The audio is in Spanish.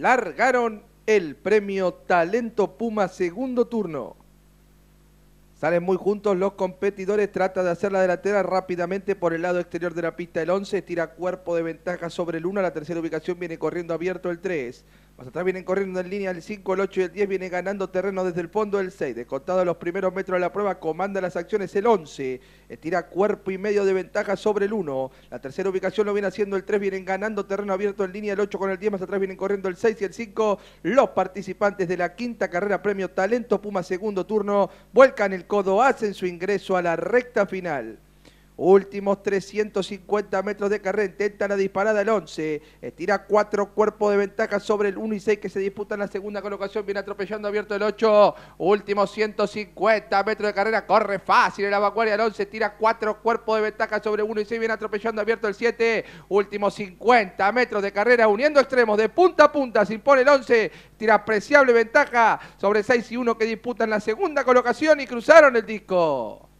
largaron el premio Talento Puma segundo turno. Salen muy juntos los competidores, trata de hacer la delantera rápidamente por el lado exterior de la pista el 11, tira cuerpo de ventaja sobre el 1, la tercera ubicación viene corriendo abierto el 3. Más atrás vienen corriendo en línea el 5, el 8 y el 10, viene ganando terreno desde el fondo el 6. Descontado a los primeros metros de la prueba, comanda las acciones el 11. Estira cuerpo y medio de ventaja sobre el 1. La tercera ubicación lo viene haciendo el 3, vienen ganando terreno abierto en línea el 8 con el 10. Más atrás vienen corriendo el 6 y el 5. Los participantes de la quinta carrera premio Talento Puma segundo turno vuelcan el codo, hacen su ingreso a la recta final. Últimos 350 metros de carrera, intenta la disparada el 11, estira cuatro cuerpos de ventaja sobre el 1 y 6 que se disputan la segunda colocación, viene atropellando abierto el 8, últimos 150 metros de carrera, corre fácil el Avacuaria, el 11 tira cuatro cuerpos de ventaja sobre 1 y 6, viene atropellando abierto el 7, últimos 50 metros de carrera, uniendo extremos de punta a punta, se impone el 11, tira apreciable ventaja sobre 6 y 1 que disputan la segunda colocación y cruzaron el disco.